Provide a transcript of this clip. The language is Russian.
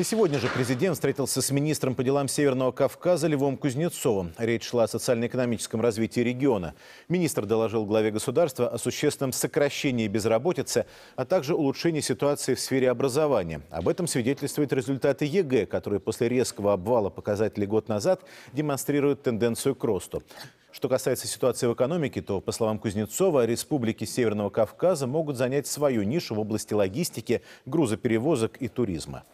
И сегодня же президент встретился с министром по делам Северного Кавказа Левом Кузнецовым. Речь шла о социально-экономическом развитии региона. Министр доложил главе государства о существенном сокращении безработицы, а также улучшении ситуации в сфере образования. Об этом свидетельствуют результаты ЕГЭ, которые после резкого обвала показателей год назад демонстрируют тенденцию к росту. Что касается ситуации в экономике, то, по словам Кузнецова, республики Северного Кавказа могут занять свою нишу в области логистики, грузоперевозок и туризма.